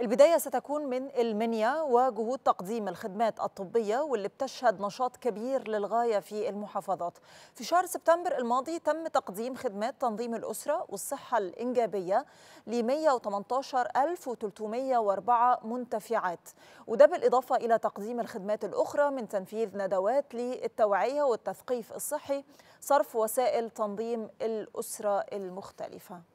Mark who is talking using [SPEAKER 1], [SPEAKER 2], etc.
[SPEAKER 1] البداية ستكون من المنيا وجهود تقديم الخدمات الطبية واللي بتشهد نشاط كبير للغاية في المحافظات في شهر سبتمبر الماضي تم تقديم خدمات تنظيم الأسرة والصحة الإنجابية ل 118304 منتفعات وده بالإضافة إلى تقديم الخدمات الأخرى من تنفيذ ندوات للتوعية والتثقيف الصحي صرف وسائل تنظيم الأسرة المختلفة